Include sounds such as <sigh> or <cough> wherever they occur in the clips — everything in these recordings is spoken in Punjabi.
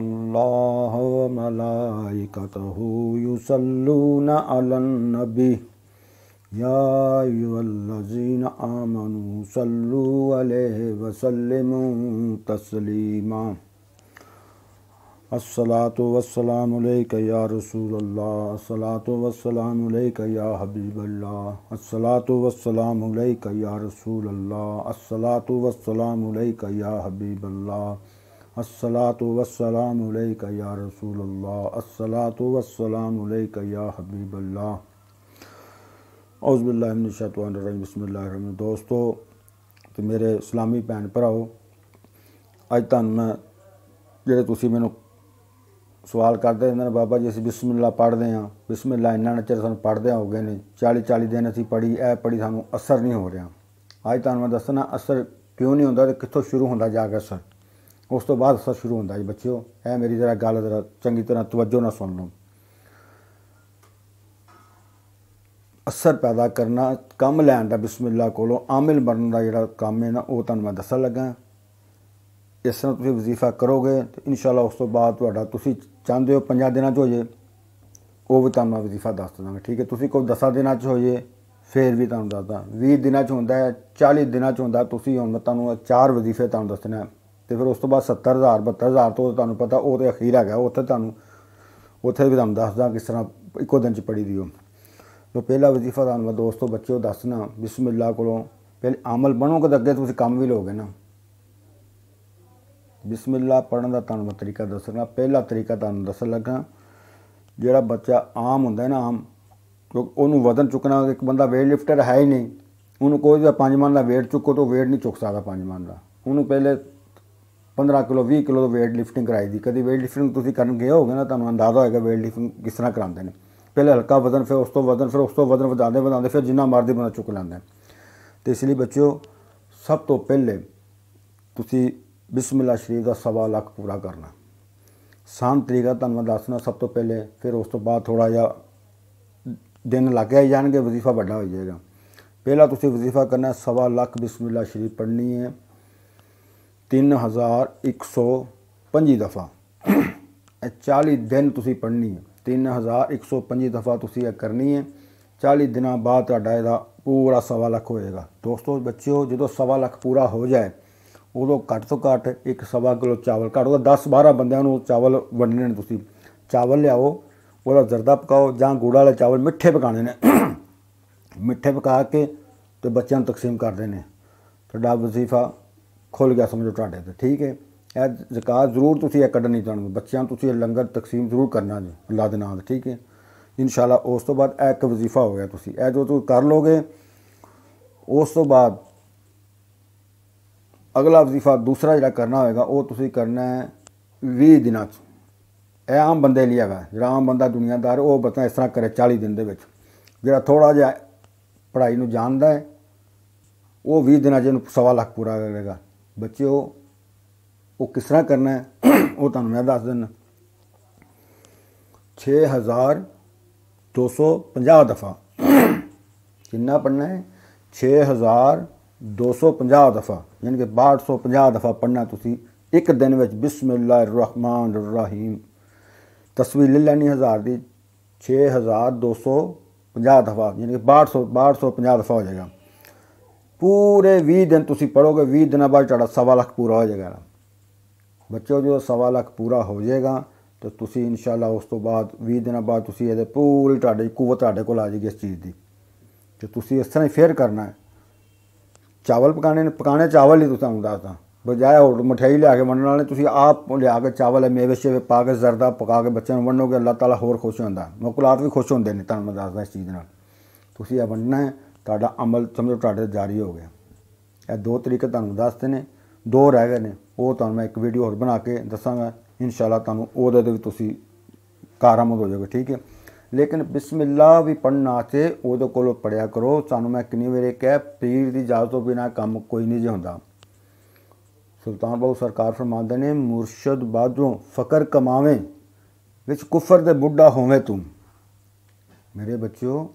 الله وملائكته يصلون على النبي يا أيها الذين آمنوا صلوا عليه وسلموا تسليما الصلاة والسلام عليك يا رسول الله الصلاة والسلام عليك يا حبيب الله الصلاة والسلام عليك يا رسول الله الصلاة والسلام عليك يا حبيب الله الصلاة والسلام عليك يا رسول الله الصلاة والسلام عليك يا حبیب اللہ ਔਜ਼ ਬਿਲਲਾਹ ਮਿਨ ਸ਼ੈਤਾਨ ਰਜੀਮ ਬismillahir ਰਹਿਮਾਨਿਰ ਦੋਸਤੋ ਤੇ ਮੇਰੇ ਇਸਲਾਮੀ ਭੈਣ ਭਰਾਓ ਅੱਜ ਤੁਹਾਨੂੰ ਮੈਂ ਜਿਹੜੇ ਤੁਸੀਂ ਮੈਨੂੰ ਸਵਾਲ ਕਰਦੇ ਇਹਨਾਂ ਨੇ ਬਾਬਾ ਜੀ ਅਸੀਂ ਬਿਸਮਿਲਲਾ ਪੜ੍ਹਦੇ ਆ ਬਿਸਮਿਲਲਾ ਇੰਨਾ ਨਾ ਚਿਰ ਸਾਨੂੰ ਪੜ੍ਹਦੇ ਹੋ ਗਏ ਨੇ 40 40 ਦਿਨ ਅਸੀਂ ਪੜ੍ਹੀ ਐ ਪੜ੍ਹੀ ਸਾਨੂੰ ਅਸਰ ਨਹੀਂ ਹੋ ਰਿਹਾ ਅੱਜ ਤੁਹਾਨੂੰ ਮੈਂ ਦੱਸਣਾ ਅਸਰ ਕਿਉਂ ਨਹੀਂ ਹੁੰਦਾ ਤੇ ਕਿੱਥੋਂ ਸ਼ੁਰੂ ਹੁੰਦਾ ਜਾ ਕੇ ਅਸਰ ਉਸ ਤੋਂ ਬਾਅਦ ਸਭ ਸ਼ੁਰੂ ਹੁੰਦਾ ਜੀ ਬੱਚਿਓ ਇਹ ਮੇਰੀ ਜ਼ਰਾ ਗੱਲ ਜ਼ਰਾ ਚੰਗੀ ਤਰ੍ਹਾਂ ਤਵੱਜੋ ਨਾਲ ਸੁਣ ਲਓ ਅਸਰ ਪੈਦਾ ਕਰਨਾ ਕੰਮ ਲੈਣ ਦਾ ਬਿਸਮਿਲ੍ਲਾ ਕੋਲੋਂ ਆਮਿਲ ਬਣਨ ਦਾ ਜਿਹੜਾ ਕੰਮ ਹੈ ਨਾ ਉਹ ਤੁਹਾਨੂੰ ਮੈਂ ਦੱਸਣ ਲੱਗਾ ਇਸ ਤਰ੍ਹਾਂ ਤੁਸੀਂ ਵਜ਼ੀਫਾ ਕਰੋਗੇ ਤੇ ਇਨਸ਼ਾਅੱਲਾ ਉਸ ਤੋਂ ਬਾਅਦ ਤੁਹਾਡਾ ਤੁਸੀਂ ਚਾਹੁੰਦੇ ਹੋ 50 ਦਿਨਾਂ 'ਚ ਹੋ ਜੇ ਉਹ ਵੀ ਤੁਹਾਨੂੰ ਮੈਂ ਵਜ਼ੀਫਾ ਦੱਸ ਦਵਾਂਗਾ ਠੀਕ ਹੈ ਤੁਸੀਂ ਕੋਈ 10 ਦਿਨਾਂ 'ਚ ਹੋ ਜੇ ਫੇਰ ਵੀ ਤੁਹਾਨੂੰ ਦੱਸਦਾ 20 ਦਿਨਾਂ 'ਚ ਹੁੰਦਾ ਹੈ 40 ਦਿਨਾਂ 'ਚ ਹੁੰਦਾ ਤੁਸੀਂ ਹੁਣ ਮੈਂ ਤੁਹਾਨੂੰ ਚਾਰ ਵਜ਼ੀਫੇ ਤੁਹਾਨੂੰ ਦੱਸਣਾ ਤੇ ਫਿਰ ਉਸ ਤੋਂ ਬਾਅਦ 70000 72000 ਤੋਂ ਤੁਹਾਨੂੰ ਪਤਾ ਉਹ ਤੇ ਅਖੀਰ ਹੈਗਾ ਉੱਥੇ ਤੁਹਾਨੂੰ ਉੱਥੇ ਵੀ ਤੁਹਾਨੂੰ ਦੱਸਦਾ ਕਿਸ ਤਰ੍ਹਾਂ ਇੱਕੋ ਦਿਨ ਚ ਪੜੀ ਦਿਓ ਜੋ ਪਹਿਲਾ ਵਜ਼ੀਫਾ ਨਾ ਦੋਸਤੋ ਬੱਚਿਓ ਦੱਸਣਾ ਬਿਸਮਿਲ੍ਲਾ ਕੋਲੋਂ ਪਹਿਲੇ ਅਮਲ ਬਣੋਗੇ ਤਾਂ ਅੱਗੇ ਤੁਸੀਂ ਕੰਮ ਵੀ ਲੋਗੇ ਨਾ ਬਿਸਮਿਲ੍ਲਾ ਪੜਨ ਦਾ ਤੁਹਾਨੂੰ ਤਰੀਕਾ ਦੱਸਣਾ ਪਹਿਲਾ ਤਰੀਕਾ ਤੁਹਾਨੂੰ ਦੱਸਣ ਲੱਗਾ ਜਿਹੜਾ ਬੱਚਾ ਆਮ ਹੁੰਦਾ ਹੈ ਨਾ ਆਮ ਕਿਉਂਕਿ ਉਹਨੂੰ ਵਜ਼ਨ ਚੁੱਕਣਾ ਇੱਕ ਬੰਦਾ ਵੇਟ ਲਿਫਟਰ ਹੈ ਹੀ ਨਹੀਂ ਉਹਨੂੰ ਕੋਈ ਵੀ 5 ਮਨ ਦਾ ਵੇਟ ਚੁੱਕੋ ਤਾਂ ਵੇਟ ਨਹੀਂ ਚੁੱਕ ਸਕਦਾ 5 ਮਨ ਦਾ ਉਹਨੂੰ ਪਹਿਲੇ 15 ਕਿਲੋ 20 ਕਿਲੋ ਦਾ weight lifting ਕਰਾਈ ਦੀ ਕਦੀ weight lifting ਤੁਸੀਂ ਕਰਨ ਗਏ ਹੋਗੇ ਨਾ ਤੁਹਾਨੂੰ ਅੰਦਾਜ਼ਾ ਹੋਏਗਾ weight lifting ਕਿਸ ਤਰ੍ਹਾਂ ਕਰਾਉਂਦੇ ਨੇ ਪਹਿਲੇ ਹਲਕਾ ਵਜ਼ਨ ਫਿਰ ਉਸ ਤੋਂ ਵਜ਼ਨ ਫਿਰ ਉਸ ਤੋਂ ਵਜ਼ਨ ਵਧਾਉਂਦੇ ਵਧਾਉਂਦੇ ਫਿਰ ਜਿੰਨਾ ਮਰਦੀ ਬੰਦਾ ਚੁੱਕ ਲੈਂਦਾ ਤੇ ਇਸ ਲਈ ਬੱਚਿਓ ਸਭ ਤੋਂ ਪਹਿਲੇ ਤੁਸੀਂ ਬਿਸਮਿਲ੍ਲਾ ਸ਼ਰੀਫ ਦਾ ਸਵਾ ਲੱਖ ਪੂਰਾ ਕਰਨਾ ਸਾਨ ਤਰੀਕਾ ਤੁਹਾਨੂੰ ਮੈਂ ਦੱਸਣਾ ਸਭ ਤੋਂ ਪਹਿਲੇ ਫਿਰ ਉਸ ਤੋਂ ਬਾਅਦ ਥੋੜਾ ਜਿਹਾ ਦਿਨ ਲੱਗਿਆ ਜਾਣਗੇ ਵਜ਼ੀਫਾ ਵੱਡਾ ਹੋ ਜਾਏਗਾ ਪਹਿਲਾਂ ਤੁਸੀਂ ਵਜ਼ੀਫਾ ਕਰਨਾ ਸਵਾ ਲੱਖ ਬਿਸਮਿਲ੍ਲਾ ਸ਼ਰੀਫ ਪੜ੍ਹਨੀ ਹੈ 3150 ਦਫਾ 40 ਦਿਨ ਤੁਸੀਂ ਪੜ੍ਹਨੀ ਹੈ 3150 ਦਫਾ ਤੁਸੀਂ ਇਹ ਕਰਨੀ ਹੈ 40 ਦਿਨਾਂ ਬਾਅਦ ਤੁਹਾਡਾ ਇਹਦਾ ਪੂਰਾ ਸਵਾ ਲੱਖ ਹੋਏਗਾ ਦੋਸਤੋ ਬੱਚਿਓ ਜਦੋਂ ਸਵਾ ਲੱਖ ਪੂਰਾ ਹੋ ਜਾਏ ਉਦੋਂ ਘੱਟ ਤੋਂ ਘੱਟ ਇੱਕ ਸਵਾ ਕਿਲੋ ਚਾਵਲ ਘੱਟ ਉਹਦਾ 10 12 ਬੰਦਿਆਂ ਨੂੰ ਚਾਵਲ ਵੰਡਣੇ ਨੇ ਤੁਸੀਂ ਚਾਵਲ ਲਿਆਓ ਉਹਦਾ ਜ਼ਰਦਾ ਪਕਾਓ ਜਾਂ ਗੂੜਾ ਵਾਲੇ ਚਾਵਲ ਮਿੱਠੇ ਪਕਾਣੇ ਨੇ ਮਿੱਠੇ ਪਕਾ ਕੇ ਤੇ ਬੱਚਿਆਂ ਨੂੰ ਤਕਸੀਮ ਕਰਦੇ ਨੇ ਤੁਹਾਡਾ ਵਜ਼ੀਫਾ ਖੁੱਲ ਗਿਆ ਸਮਝੋ ਤੁਹਾਡੇ ਤੇ ਠੀਕ ਹੈ ਇਹ ਜ਼ਕਾਤ ਜ਼ਰੂਰ ਤੁਸੀਂ ਇਹ ਕੱਢਣੀ ਤੁਹਾਨੂੰ ਬੱਚਿਆਂ ਨੂੰ ਤੁਸੀਂ ਲੰਗਰ ਤਕਸੀਮ ਜ਼ਰੂਰ ਕਰਨਾ ਜੀ ਅੱਲਾ ਦੇ ਨਾਮ ਤੇ ਠੀਕ ਹੈ ਇਨਸ਼ਾਅੱਲਾ ਉਸ ਤੋਂ ਬਾਅਦ ਇੱਕ ਵਜ਼ੀਫਾ ਹੋ ਗਿਆ ਤੁਸੀਂ ਇਹ ਜੋ ਤੁਸੀਂ ਕਰ ਲੋਗੇ ਉਸ ਤੋਂ ਬਾਅਦ ਅਗਲਾ ਵਜ਼ੀਫਾ ਦੂਸਰਾ ਜਿਹੜਾ ਕਰਨਾ ਹੋਏਗਾ ਉਹ ਤੁਸੀਂ ਕਰਨਾ ਹੈ 20 ਦਿਨਾਂ 'ਚ ਇਹ ਆਮ ਬੰਦੇ ਲਈ ਹੈਗਾ ਜਿਹੜਾ ਆਮ ਬੰਦਾ ਦੁਨੀਆਦਾਰ ਉਹ ਬਤਾ ਇਸ ਤਰ੍ਹਾਂ ਕਰੇ 40 ਦਿਨ ਦੇ ਵਿੱਚ ਜਿਹੜਾ ਥੋੜਾ ਜਿਹਾ ਪੜ੍ਹਾਈ ਨੂੰ ਜਾਣਦਾ ਹੈ ਉਹ 20 ਦਿਨਾਂ 'ਚ ਇਹਨੂੰ ਸਵਾ ਲੱਖ ਪੂਰਾ ਕਰੇਗਾ ਬੱਚਿਓ ਉਹ ਕਿਸ ਤਰ੍ਹਾਂ ਕਰਨਾ ਹੈ <clears throat> ਉਹ ਤੁਹਾਨੂੰ ਮੈਂ ਦੱਸ ਦਿੰਦਾ 6250 ਦਫਾ <clears throat> ਕਿੰਨਾ ਪੜਨਾ ਹੈ 6250 ਦਫਾ ਯਾਨੀ ਕਿ 6250 ਦਫਾ ਪੜਨਾ ਤੁਸੀਂ ਇੱਕ ਦਿਨ ਵਿੱਚ ਬਿਸਮਿਲ੍ਲਾਹਿਰ ਰਹਿਮਾਨਿਰ ਰਹੀਮ ਤਸਵੀਰ ਲੈ ਲੈਣੀ 1000 ਦੀ 6250 ਦਫਾ ਯਾਨੀ ਕਿ 6250 ਦਫਾ ਹੋ ਜਾਏਗਾ ਪੂਰੇ 20 ਦਿਨ ਤੁਸੀਂ ਪੜੋਗੇ 20 ਦਿਨਾਂ ਬਾਅਦ ਤੁਹਾਡਾ ਸਵਾ ਲੱਖ ਪੂਰਾ ਹੋ ਜਾਏਗਾ ਬੱਚੋ ਜਦੋਂ ਸਵਾ ਲੱਖ ਪੂਰਾ ਹੋ ਜਾਏਗਾ ਤਾਂ ਤੁਸੀਂ ਇਨਸ਼ਾਅੱਲਾ ਉਸ ਤੋਂ ਬਾਅਦ 20 ਦਿਨਾਂ ਬਾਅਦ ਤੁਸੀਂ ਇਹਦੇ ਪੂਰੀ ਤੁਹਾਡੀ ਕੂਵਤ ਤੁਹਾਡੇ ਕੋਲ ਆ ਜਾਏਗੀ ਇਸ ਚੀਜ਼ ਦੀ ਤੇ ਤੁਸੀਂ ਇਸ ਤਰ੍ਹਾਂ ਹੀ ਫੇਰ ਕਰਨਾ ਹੈ ਚਾਵਲ ਪਕਾਣੇ ਨੇ ਪਕਾਣੇ ਚਾਵਲ ਹੀ ਤੁਹਾਨੂੰ ਦੱਸਦਾ ਬਜਾਏ ਹੋਰ ਮਠਾਈ ਲਿਆ ਕੇ ਵੰਡਣ ਵਾਲੇ ਤੁਸੀਂ ਆਪ ਲਿਆ ਕੇ ਚਾਵਲ ਹੈ ਮੇਵੇ ਸ਼ੇਵੇ ਪਾ ਕੇ ਜ਼ਰਦਾ ਪਕਾ ਕੇ ਬੱਚਿਆਂ ਨੂੰ ਵੰਡੋਗੇ ਅੱਲਾਹ ਤਾਲਾ ਹੋਰ ਖੁਸ਼ ਹੁੰਦਾ ਮੌਕਲਾਤ ਵੀ ਖੁਸ਼ ਹੁੰਦੇ ਨੇ ਤੁਹਾਨੂੰ ਮੈਂ ਦੱਸਦਾ ਇਸ ਚੀਜ਼ ਨਾਲ ਤੁਸੀਂ ਇਹ ਵੰਡਣਾ ਹੈ ਤੁਹਾਡਾ ਅਮਲ ਸਮਝੋ ਤੁਹਾਡੇ ਜਾਰੀ ਹੋ ਗਿਆ ਇਹ ਦੋ ਤਰੀਕੇ ਤੁਹਾਨੂੰ ਦੱਸਦੇ ਨੇ ਦੋ ਰਹਿ ਗਏ ਨੇ ਉਹ ਤੁਹਾਨੂੰ ਮੈਂ ਇੱਕ ਵੀਡੀਓ ਹੋਰ ਬਣਾ ਕੇ ਦੱਸਾਂਗਾ ਇਨਸ਼ਾਅੱਲਾ ਤੁਹਾਨੂੰ ਉਹਦੇ ਤੇ ਵੀ ਤੁਸੀਂ ਕਾਰਾਮਦ ਹੋ ਜਾਓਗੇ ਠੀਕ ਹੈ ਲੇਕਿਨ ਬਿਸਮਿਲ੍ਲਾ ਵੀ ਪੜਨਾ ਤੇ ਉਹਦੇ ਕੋਲੋਂ ਪੜਿਆ ਕਰੋ ਸਾਨੂੰ ਮੈਂ ਕਿੰਨੀ ਵਾਰੇ ਕਹਿ ਪੀਰ ਦੀ ਇਜਾਜ਼ਤ ਤੋਂ ਬਿਨਾ ਕੰਮ ਕੋਈ ਨਹੀਂ ਜੇ ਹੁੰਦਾ ਸੁਲਤਾਨ ਬਾਬੂ ਸਰਕਾਰ ਫਰਮਾਉਂਦੇ ਨੇ ਮੁਰਸ਼ਦ ਬਾਦੋਂ ਫਕਰ ਕਮਾਵੇਂ ਵਿੱਚ ਕੁਫਰ ਦੇ ਬੁੱਢਾ ਹੋਵੇਂ ਤੂੰ ਮੇਰੇ ਬੱਚਿਓ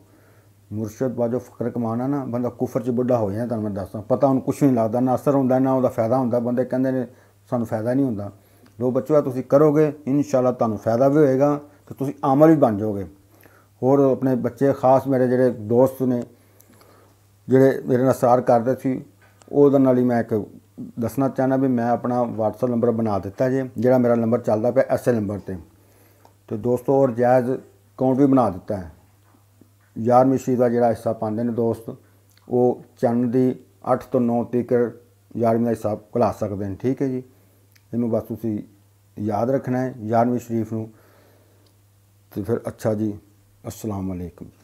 ਮੁਰਸ਼ਦ ਬਾਜੋ ਫਕਰ ਕਮਾਣਾ ਨਾ ਬੰਦਾ ਕੁਫਰ 'ਚ ਬੁੱਢਾ ਹੋ ਜਾਂਦਾ ਤੁਹਾਨੂੰ ਮੈਂ ਦੱਸਾਂ ਪਤਾ ਉਹਨੂੰ ਕੁਝ ਨਹੀਂ ਲੱਗਦਾ ਨਾ ਅਸਰ ਹੁੰਦਾ ਨਾ ਉਹਦਾ ਫਾਇਦਾ ਹੁੰਦਾ ਬੰਦੇ ਕਹਿੰਦੇ ਨੇ ਸਾਨੂੰ ਫਾਇਦਾ ਨਹੀਂ ਹੁੰਦਾ ਲੋ ਬੱਚੋ ਤੁਸੀਂ ਕਰੋਗੇ ਇਨਸ਼ਾਅੱਲਾ ਤੁਹਾਨੂੰ ਫਾਇਦਾ ਵੀ ਹੋਏਗਾ ਤੇ ਤੁਸੀਂ ਆਮਲ ਵੀ ਬਣ ਜਾਓਗੇ ਹੋਰ ਆਪਣੇ ਬੱਚੇ ਖਾਸ ਮੇਰੇ ਜਿਹੜੇ ਦੋਸਤ ਨੇ ਜਿਹੜੇ ਮੇਰੇ ਨਾਲ ਸਾਰ ਕਰਦੇ ਸੀ ਉਹਦੇ ਨਾਲ ਹੀ ਮੈਂ ਇੱਕ ਦੱਸਣਾ ਚਾਹਨਾ ਵੀ ਮੈਂ ਆਪਣਾ WhatsApp ਨੰਬਰ ਬਣਾ ਦਿੱਤਾ ਜੇ ਜਿਹੜਾ ਮੇਰਾ ਨੰਬਰ ਚੱਲਦਾ ਪਿਆ ਐਸੇ ਨੰਬਰ ਤੇ ਤੇ ਦੋਸਤੋ ਔਰ ਜਾਇਜ਼ ਅਕਾਊਂਟ ਵੀ ਬਣਾ ਦਿੱਤਾ ਹੈ ਯਾਰ ਮਿਸ਼ਰੀ ਦਾ ਜਿਹੜਾ ਹਿੱਸਾ ਪਾਉਂਦੇ ਨੇ ਦੋਸਤ ਉਹ ਚੰਨ ਦੀ 8 ਤੋਂ 9 ਤੱਕ ਯਾਰਵੀਂ ਦਾ ਹਿੱਸਾ ਕਲਾ ਸਕਦੇ ਨੇ ਠੀਕ ਹੈ ਜੀ ਇਹਨੂੰ ਬਸ ਤੁਸੀਂ ਯਾਦ ਰੱਖਣਾ ਹੈ ਯਾਰਵੀਂ ਸ਼ਰੀਫ ਨੂੰ ਤੇ ਫਿਰ ਅੱਛਾ ਜੀ ਅਸਲਾਮ ਅਲੈਕਮ